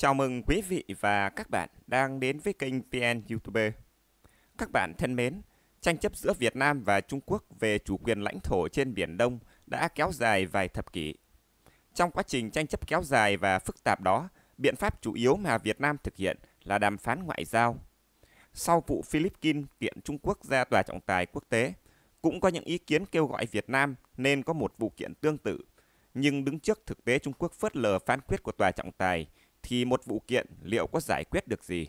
Chào mừng quý vị và các bạn đang đến với kênh PN YouTube. Các bạn thân mến, tranh chấp giữa Việt Nam và Trung Quốc về chủ quyền lãnh thổ trên Biển Đông đã kéo dài vài thập kỷ. Trong quá trình tranh chấp kéo dài và phức tạp đó, biện pháp chủ yếu mà Việt Nam thực hiện là đàm phán ngoại giao. Sau vụ Philippines kiện Trung Quốc ra tòa trọng tài quốc tế, cũng có những ý kiến kêu gọi Việt Nam nên có một vụ kiện tương tự, nhưng đứng trước thực tế Trung Quốc phớt lờ phán quyết của tòa trọng tài – thì một vụ kiện liệu có giải quyết được gì?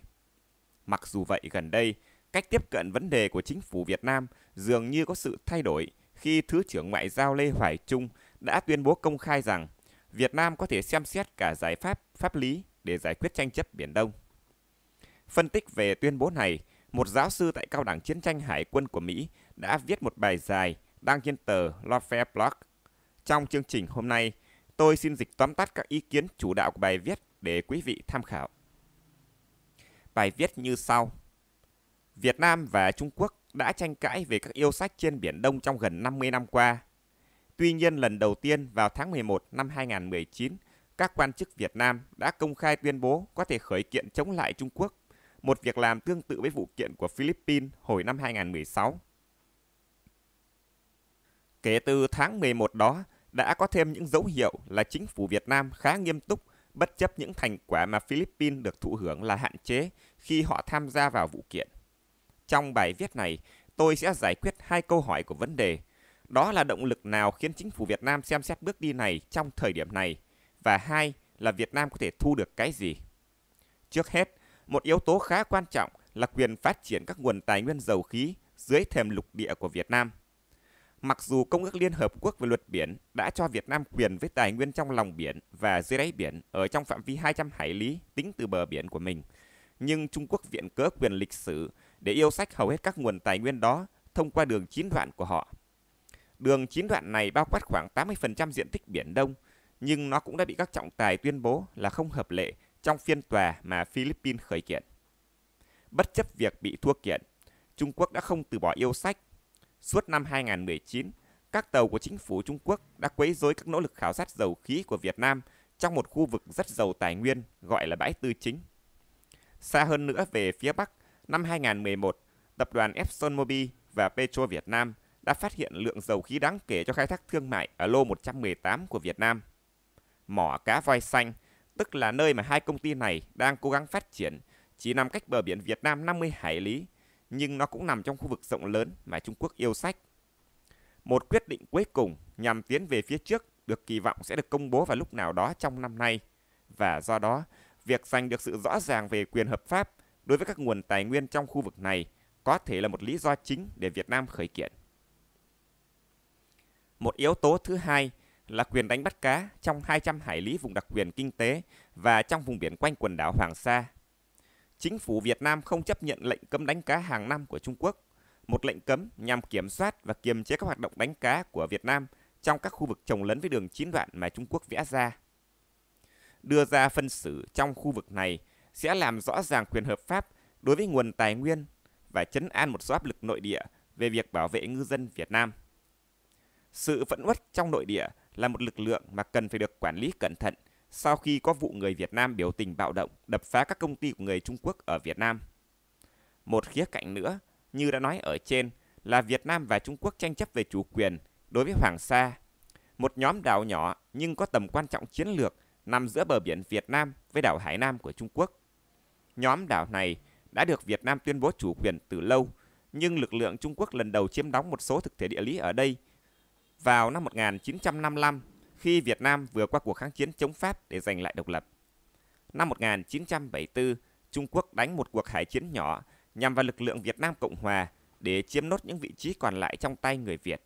Mặc dù vậy gần đây, cách tiếp cận vấn đề của chính phủ Việt Nam dường như có sự thay đổi khi Thứ trưởng Ngoại giao Lê Hoài Trung đã tuyên bố công khai rằng Việt Nam có thể xem xét cả giải pháp pháp lý để giải quyết tranh chấp Biển Đông. Phân tích về tuyên bố này, một giáo sư tại Cao đẳng Chiến tranh Hải quân của Mỹ đã viết một bài dài đăng trên tờ Lawfare Blog. Trong chương trình hôm nay, tôi xin dịch tóm tắt các ý kiến chủ đạo của bài viết để quý vị tham khảo. Bài viết như sau. Việt Nam và Trung Quốc đã tranh cãi về các yêu sách trên Biển Đông trong gần 50 năm qua. Tuy nhiên, lần đầu tiên vào tháng 11 năm 2019, các quan chức Việt Nam đã công khai tuyên bố có thể khởi kiện chống lại Trung Quốc, một việc làm tương tự với vụ kiện của Philippines hồi năm 2016. Kể từ tháng 11 đó, đã có thêm những dấu hiệu là chính phủ Việt Nam khá nghiêm túc bất chấp những thành quả mà Philippines được thụ hưởng là hạn chế khi họ tham gia vào vụ kiện. Trong bài viết này, tôi sẽ giải quyết hai câu hỏi của vấn đề. Đó là động lực nào khiến chính phủ Việt Nam xem xét bước đi này trong thời điểm này? Và hai là Việt Nam có thể thu được cái gì? Trước hết, một yếu tố khá quan trọng là quyền phát triển các nguồn tài nguyên dầu khí dưới thềm lục địa của Việt Nam – Mặc dù Công ước Liên Hợp Quốc về luật biển đã cho Việt Nam quyền với tài nguyên trong lòng biển và dưới đáy biển ở trong phạm vi 200 hải lý tính từ bờ biển của mình, nhưng Trung Quốc viện cớ quyền lịch sử để yêu sách hầu hết các nguồn tài nguyên đó thông qua đường chín đoạn của họ. Đường chín đoạn này bao quát khoảng 80% diện tích biển Đông, nhưng nó cũng đã bị các trọng tài tuyên bố là không hợp lệ trong phiên tòa mà Philippines khởi kiện. Bất chấp việc bị thua kiện, Trung Quốc đã không từ bỏ yêu sách Suốt năm 2019, các tàu của chính phủ Trung Quốc đã quấy rối các nỗ lực khảo sát dầu khí của Việt Nam trong một khu vực rất giàu tài nguyên gọi là bãi Tư Chính. Xa hơn nữa về phía Bắc, năm 2011, tập đoàn ExxonMobil và Petro Việt Nam đã phát hiện lượng dầu khí đáng kể cho khai thác thương mại ở lô 118 của Việt Nam. Mỏ cá voi xanh, tức là nơi mà hai công ty này đang cố gắng phát triển, chỉ nằm cách bờ biển Việt Nam 50 hải lý – nhưng nó cũng nằm trong khu vực rộng lớn mà Trung Quốc yêu sách. Một quyết định cuối cùng nhằm tiến về phía trước được kỳ vọng sẽ được công bố vào lúc nào đó trong năm nay và do đó, việc giành được sự rõ ràng về quyền hợp pháp đối với các nguồn tài nguyên trong khu vực này có thể là một lý do chính để Việt Nam khởi kiện. Một yếu tố thứ hai là quyền đánh bắt cá trong 200 hải lý vùng đặc quyền kinh tế và trong vùng biển quanh quần đảo Hoàng Sa chính phủ Việt Nam không chấp nhận lệnh cấm đánh cá hàng năm của Trung Quốc, một lệnh cấm nhằm kiểm soát và kiềm chế các hoạt động đánh cá của Việt Nam trong các khu vực trồng lấn với đường chín đoạn mà Trung Quốc vẽ ra. Đưa ra phân xử trong khu vực này sẽ làm rõ ràng quyền hợp pháp đối với nguồn tài nguyên và chấn an một số áp lực nội địa về việc bảo vệ ngư dân Việt Nam. Sự phẫn uất trong nội địa là một lực lượng mà cần phải được quản lý cẩn thận – sau khi có vụ người Việt Nam biểu tình bạo động đập phá các công ty của người Trung Quốc ở Việt Nam. Một khía cạnh nữa, như đã nói ở trên, là Việt Nam và Trung Quốc tranh chấp về chủ quyền đối với Hoàng Sa, một nhóm đảo nhỏ nhưng có tầm quan trọng chiến lược nằm giữa bờ biển Việt Nam với đảo Hải Nam của Trung Quốc. Nhóm đảo này đã được Việt Nam tuyên bố chủ quyền từ lâu, nhưng lực lượng Trung Quốc lần đầu chiếm đóng một số thực thể địa lý ở đây vào năm 1955 khi Việt Nam vừa qua cuộc kháng chiến chống Pháp để giành lại độc lập. Năm 1974, Trung Quốc đánh một cuộc hải chiến nhỏ nhằm vào lực lượng Việt Nam Cộng Hòa để chiếm nốt những vị trí còn lại trong tay người Việt.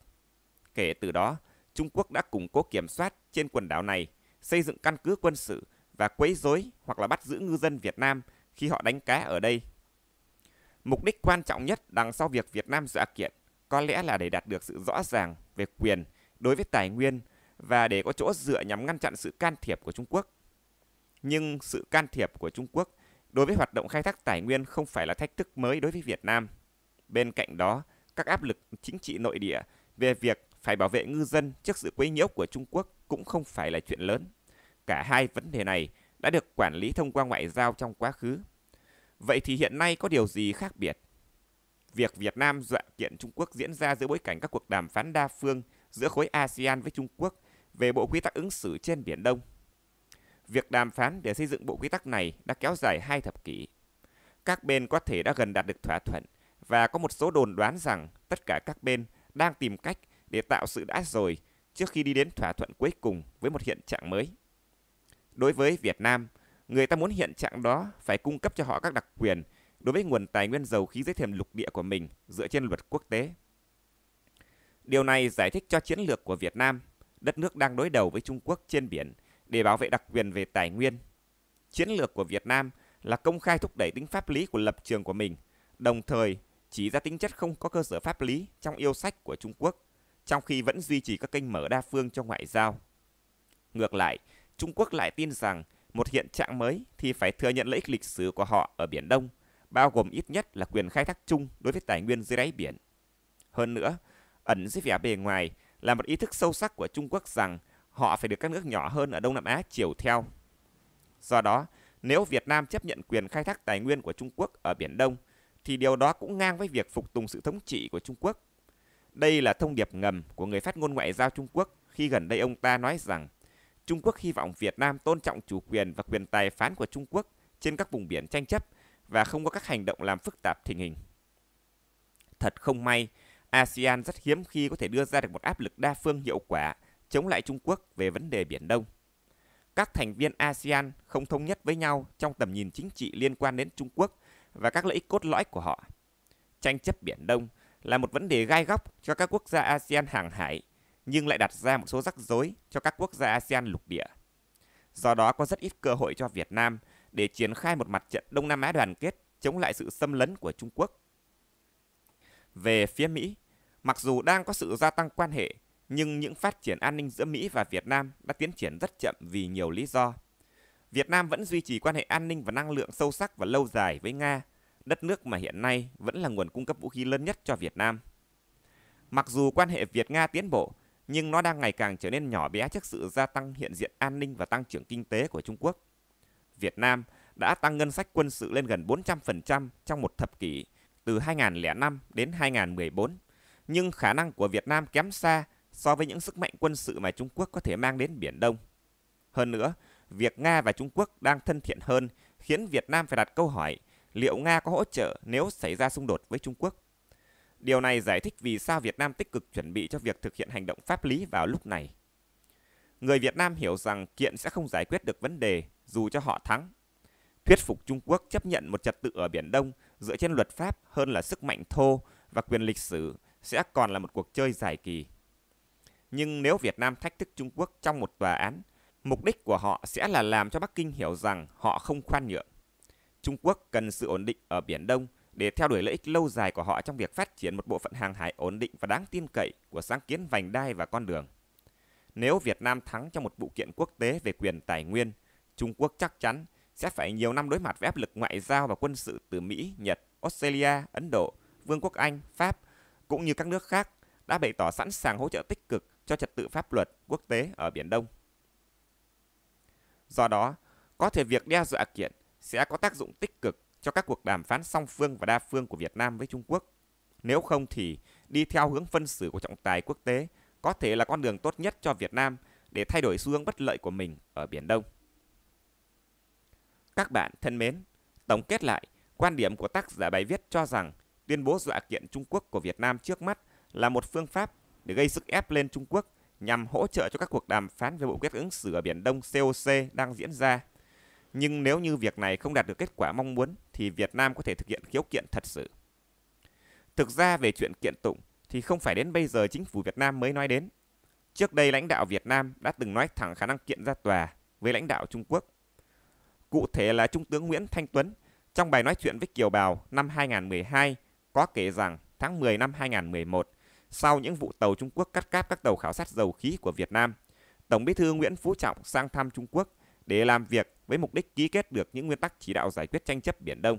Kể từ đó, Trung Quốc đã củng cố kiểm soát trên quần đảo này, xây dựng căn cứ quân sự và quấy rối hoặc là bắt giữ ngư dân Việt Nam khi họ đánh cá ở đây. Mục đích quan trọng nhất đằng sau việc Việt Nam dọa kiện có lẽ là để đạt được sự rõ ràng về quyền đối với tài nguyên và để có chỗ dựa nhằm ngăn chặn sự can thiệp của Trung Quốc. Nhưng sự can thiệp của Trung Quốc đối với hoạt động khai thác tài nguyên không phải là thách thức mới đối với Việt Nam. Bên cạnh đó, các áp lực chính trị nội địa về việc phải bảo vệ ngư dân trước sự quấy nhiễu của Trung Quốc cũng không phải là chuyện lớn. Cả hai vấn đề này đã được quản lý thông qua ngoại giao trong quá khứ. Vậy thì hiện nay có điều gì khác biệt? Việc Việt Nam dọa kiện Trung Quốc diễn ra giữa bối cảnh các cuộc đàm phán đa phương giữa khối ASEAN với Trung Quốc về bộ quy tắc ứng xử trên Biển Đông. Việc đàm phán để xây dựng bộ quy tắc này đã kéo dài hai thập kỷ. Các bên có thể đã gần đạt được thỏa thuận và có một số đồn đoán rằng tất cả các bên đang tìm cách để tạo sự đã rồi trước khi đi đến thỏa thuận cuối cùng với một hiện trạng mới. Đối với Việt Nam, người ta muốn hiện trạng đó phải cung cấp cho họ các đặc quyền đối với nguồn tài nguyên dầu khí dưới thềm lục địa của mình dựa trên luật quốc tế. Điều này giải thích cho chiến lược của Việt Nam đất nước đang đối đầu với Trung Quốc trên biển để bảo vệ đặc quyền về tài nguyên. Chiến lược của Việt Nam là công khai thúc đẩy tính pháp lý của lập trường của mình, đồng thời chỉ ra tính chất không có cơ sở pháp lý trong yêu sách của Trung Quốc, trong khi vẫn duy trì các kênh mở đa phương cho ngoại giao. Ngược lại, Trung Quốc lại tin rằng một hiện trạng mới thì phải thừa nhận lợi ích lịch sử của họ ở Biển Đông, bao gồm ít nhất là quyền khai thác chung đối với tài nguyên dưới đáy biển. Hơn nữa, ẩn dưới vẻ bề ngoài là một ý thức sâu sắc của Trung Quốc rằng họ phải được các nước nhỏ hơn ở Đông Nam Á chiều theo. Do đó, nếu Việt Nam chấp nhận quyền khai thác tài nguyên của Trung Quốc ở Biển Đông, thì điều đó cũng ngang với việc phục tùng sự thống trị của Trung Quốc. Đây là thông điệp ngầm của người phát ngôn ngoại giao Trung Quốc khi gần đây ông ta nói rằng Trung Quốc hy vọng Việt Nam tôn trọng chủ quyền và quyền tài phán của Trung Quốc trên các vùng biển tranh chấp và không có các hành động làm phức tạp tình hình. Thật không may, ASEAN rất hiếm khi có thể đưa ra được một áp lực đa phương hiệu quả chống lại Trung Quốc về vấn đề Biển Đông. Các thành viên ASEAN không thống nhất với nhau trong tầm nhìn chính trị liên quan đến Trung Quốc và các lợi ích cốt lõi của họ. Tranh chấp Biển Đông là một vấn đề gai góc cho các quốc gia ASEAN hàng hải, nhưng lại đặt ra một số rắc rối cho các quốc gia ASEAN lục địa. Do đó có rất ít cơ hội cho Việt Nam để triển khai một mặt trận Đông Nam Á đoàn kết chống lại sự xâm lấn của Trung Quốc. Về phía Mỹ, Mặc dù đang có sự gia tăng quan hệ, nhưng những phát triển an ninh giữa Mỹ và Việt Nam đã tiến triển rất chậm vì nhiều lý do. Việt Nam vẫn duy trì quan hệ an ninh và năng lượng sâu sắc và lâu dài với Nga, đất nước mà hiện nay vẫn là nguồn cung cấp vũ khí lớn nhất cho Việt Nam. Mặc dù quan hệ Việt-Nga tiến bộ, nhưng nó đang ngày càng trở nên nhỏ bé trước sự gia tăng hiện diện an ninh và tăng trưởng kinh tế của Trung Quốc. Việt Nam đã tăng ngân sách quân sự lên gần 400% trong một thập kỷ, từ 2005 đến 2014 nhưng khả năng của Việt Nam kém xa so với những sức mạnh quân sự mà Trung Quốc có thể mang đến Biển Đông. Hơn nữa, việc Nga và Trung Quốc đang thân thiện hơn khiến Việt Nam phải đặt câu hỏi liệu Nga có hỗ trợ nếu xảy ra xung đột với Trung Quốc. Điều này giải thích vì sao Việt Nam tích cực chuẩn bị cho việc thực hiện hành động pháp lý vào lúc này. Người Việt Nam hiểu rằng kiện sẽ không giải quyết được vấn đề dù cho họ thắng. Thuyết phục Trung Quốc chấp nhận một trật tự ở Biển Đông dựa trên luật pháp hơn là sức mạnh thô và quyền lịch sử sẽ còn là một cuộc chơi dài kỳ. Nhưng nếu Việt Nam thách thức Trung Quốc trong một tòa án, mục đích của họ sẽ là làm cho Bắc Kinh hiểu rằng họ không khoan nhượng. Trung Quốc cần sự ổn định ở Biển Đông để theo đuổi lợi ích lâu dài của họ trong việc phát triển một bộ phận hàng hải ổn định và đáng tin cậy của sáng kiến vành đai và con đường. Nếu Việt Nam thắng trong một vụ kiện quốc tế về quyền tài nguyên, Trung Quốc chắc chắn sẽ phải nhiều năm đối mặt với áp lực ngoại giao và quân sự từ Mỹ, Nhật, Australia, Ấn Độ, Vương quốc Anh, Pháp cũng như các nước khác đã bày tỏ sẵn sàng hỗ trợ tích cực cho trật tự pháp luật quốc tế ở Biển Đông. Do đó, có thể việc đe dọa kiện sẽ có tác dụng tích cực cho các cuộc đàm phán song phương và đa phương của Việt Nam với Trung Quốc. Nếu không thì đi theo hướng phân xử của trọng tài quốc tế có thể là con đường tốt nhất cho Việt Nam để thay đổi xu hướng bất lợi của mình ở Biển Đông. Các bạn thân mến, tổng kết lại, quan điểm của tác giả bài viết cho rằng tuyên bố dọa kiện Trung Quốc của Việt Nam trước mắt là một phương pháp để gây sức ép lên Trung Quốc nhằm hỗ trợ cho các cuộc đàm phán về bộ kết ứng xử ở Biển Đông COC đang diễn ra. Nhưng nếu như việc này không đạt được kết quả mong muốn thì Việt Nam có thể thực hiện khiếu kiện thật sự. Thực ra về chuyện kiện tụng thì không phải đến bây giờ chính phủ Việt Nam mới nói đến. Trước đây lãnh đạo Việt Nam đã từng nói thẳng khả năng kiện ra tòa với lãnh đạo Trung Quốc. Cụ thể là Trung tướng Nguyễn Thanh Tuấn trong bài nói chuyện với Kiều Bào năm 2012 có kể rằng tháng 10 năm 2011, sau những vụ tàu Trung Quốc cắt cáp các tàu khảo sát dầu khí của Việt Nam, Tổng Bí thư Nguyễn Phú Trọng sang thăm Trung Quốc để làm việc với mục đích ký kết được những nguyên tắc chỉ đạo giải quyết tranh chấp Biển Đông.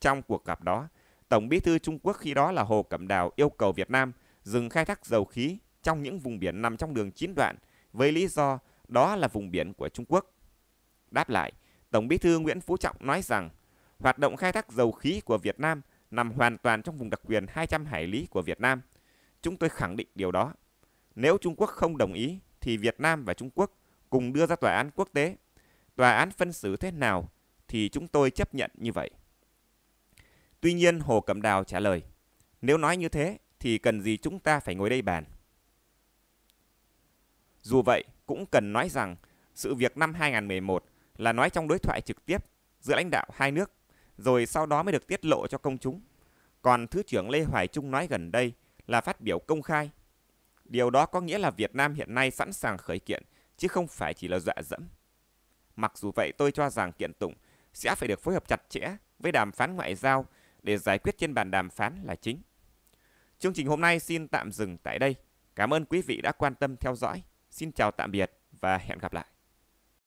Trong cuộc gặp đó, Tổng Bí thư Trung Quốc khi đó là Hồ Cẩm Đào yêu cầu Việt Nam dừng khai thác dầu khí trong những vùng biển nằm trong đường chín đoạn với lý do đó là vùng biển của Trung Quốc. Đáp lại, Tổng Bí thư Nguyễn Phú Trọng nói rằng hoạt động khai thác dầu khí của Việt Nam nằm hoàn toàn trong vùng đặc quyền 200 hải lý của Việt Nam. Chúng tôi khẳng định điều đó. Nếu Trung Quốc không đồng ý thì Việt Nam và Trung Quốc cùng đưa ra tòa án quốc tế. Tòa án phân xử thế nào thì chúng tôi chấp nhận như vậy. Tuy nhiên Hồ Cẩm Đào trả lời, nếu nói như thế thì cần gì chúng ta phải ngồi đây bàn. Dù vậy, cũng cần nói rằng sự việc năm 2011 là nói trong đối thoại trực tiếp giữa lãnh đạo hai nước rồi sau đó mới được tiết lộ cho công chúng. Còn Thứ trưởng Lê Hoài Trung nói gần đây là phát biểu công khai. Điều đó có nghĩa là Việt Nam hiện nay sẵn sàng khởi kiện, chứ không phải chỉ là dọa dẫm. Mặc dù vậy tôi cho rằng kiện tụng sẽ phải được phối hợp chặt chẽ với đàm phán ngoại giao để giải quyết trên bàn đàm phán là chính. Chương trình hôm nay xin tạm dừng tại đây. Cảm ơn quý vị đã quan tâm theo dõi. Xin chào tạm biệt và hẹn gặp lại.